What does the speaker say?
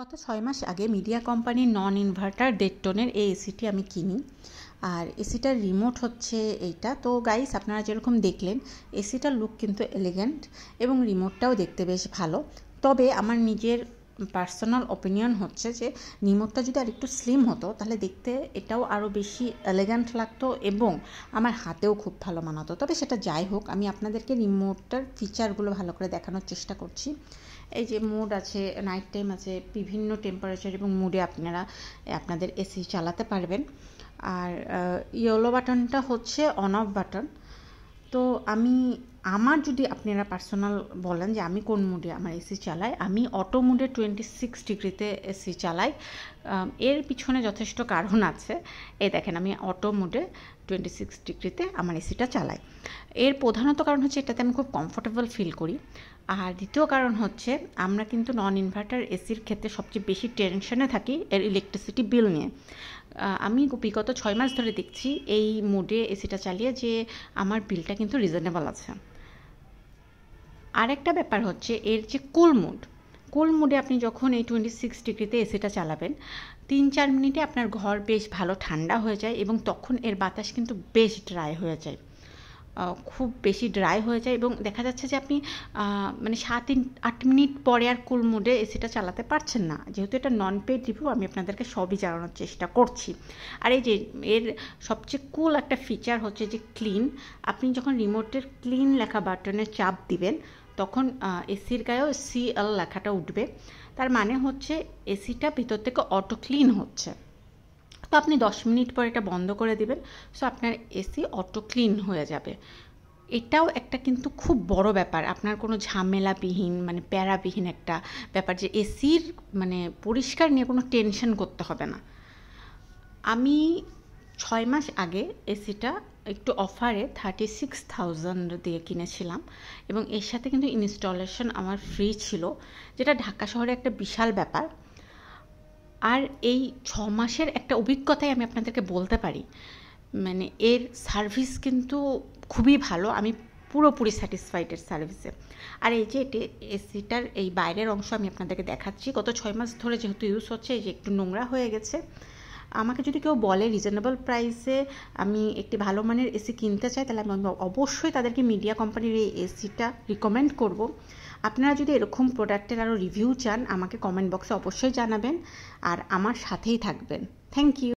গত ছয় মাস আগে মিডিয়া কোম্পানির নন ইনভার্টার ডেটটনের এই এসিটি আমি কিনি আর এসিটার রিমোট হচ্ছে এইটা তো গাইস আপনারা যেরকম দেখলেন এসিটার লুক কিন্তু এলিগেন্ট এবং রিমোটটাও দেখতে বেশ ভালো তবে আমার নিজের পার্সোনাল অপিনিয়ন হচ্ছে যে নিমকটা যদি আর একটু স্লিম হতো তাহলে দেখতে এটাও আরও বেশি এলিগ্যান্ট লাগতো এবং আমার হাতেও খুব ভালো মানাতো তবে সেটা যাই হোক আমি আপনাদেরকে রিমোটটার ফিচারগুলো ভালো করে দেখানোর চেষ্টা করছি এই যে মুড আছে নাইট টাইম আছে বিভিন্ন টেম্পারেচার এবং মুডে আপনারা আপনাদের এসি চালাতে পারবেন আর ইয়েলো বাটনটা হচ্ছে অন অফ বাটন তো আমি আমার যদি আপনারা পার্সোনাল বলেন যে আমি কোন মুডে আমার এসি চালাই আমি অটো মুডে টোয়েন্টি সিক্স ডিগ্রিতে এসি চালাই এর পিছনে যথেষ্ট কারণ আছে এই দেখেন আমি অটো মুডে টোয়েন্টি সিক্স ডিগ্রিতে আমার এসিটা চালাই এর প্রধানত কারণ হচ্ছে এটাতে আমি খুব কমফোর্টেবল ফিল করি আর দ্বিতীয় কারণ হচ্ছে আমরা কিন্তু নন ইনভার্টার এসির ক্ষেত্রে সবচেয়ে বেশি টেনশনে থাকি এর ইলেকট্রিসিটি বিল নিয়ে আমি বিগত ছয় মাস ধরে দেখছি এই মুডে এসিটা চালিয়ে যে আমার বিলটা কিন্তু রিজনেবল আছে আরেকটা ব্যাপার হচ্ছে এর যে কুল মুড কুল মুডে আপনি যখন এই টোয়েন্টি সিক্স ডিগ্রিতে এসিটা চালাবেন তিন চার মিনিটে আপনার ঘর বেশ ভালো ঠান্ডা হয়ে যায় এবং তখন এর বাতাস কিন্তু বেশ ড্রাই হয়ে যায় খুব বেশি ড্রাই হয়ে যায় এবং দেখা যাচ্ছে যে আপনি মানে সাত আট মিনিট পরে আর কুল মুডে এসিটা চালাতে পারছেন না যেহেতু এটা নন পেড রিভিউ আমি আপনাদেরকে সবই জানানোর চেষ্টা করছি আর এই যে এর সবচেয়ে কুল একটা ফিচার হচ্ছে যে ক্লিন আপনি যখন রিমোটের ক্লিন লেখা বাটনে চাপ দিবেন তখন এসির গায়েও সিএল লেখাটা উঠবে তার মানে হচ্ছে এসিটা ভিতর থেকে অটো ক্লিন হচ্ছে তো আপনি দশ মিনিট পর এটা বন্ধ করে দিবেন সো আপনার এসি অটো ক্লিন হয়ে যাবে এটাও একটা কিন্তু খুব বড় ব্যাপার আপনার কোনো ঝামেলাবিহীন মানে প্যারাবিহীন একটা ব্যাপার যে এসির মানে পরিষ্কার নিয়ে কোনো টেনশন করতে হবে না আমি ছয় মাস আগে এসিটা একটু অফারে থার্টি সিক্স থাউজেন্ড দিয়ে কিনেছিলাম এবং এর সাথে কিন্তু ইনস্টলেশন আমার ফ্রি ছিল যেটা ঢাকা শহরে একটা বিশাল ব্যাপার আর এই ছ মাসের একটা অভিজ্ঞতাই আমি আপনাদেরকে বলতে পারি মানে এর সার্ভিস কিন্তু খুবই ভালো আমি পুরোপুরি স্যাটিসফাইড এর সার্ভিসে আর এই যে এটি এসিটার এই বাইরের অংশ আমি আপনাদেরকে দেখাচ্ছি গত ছয় মাস ধরে যেহেতু ইউজ হচ্ছে এই যে একটু নোংরা হয়ে গেছে আমাকে যদি কেউ বলে রিজনেবল প্রাইসে আমি একটি ভালো মানের এসি কিনতে চাই তাহলে আমি অবশ্যই তাদেরকে মিডিয়া কোম্পানির এই এসিটা রিকমেন্ড করব আপনারা যদি এরকম প্রোডাক্টের আরও রিভিউ চান আমাকে কমেন্ট বক্সে অবশ্যই জানাবেন আর আমার সাথেই থাকবেন থ্যাংক ইউ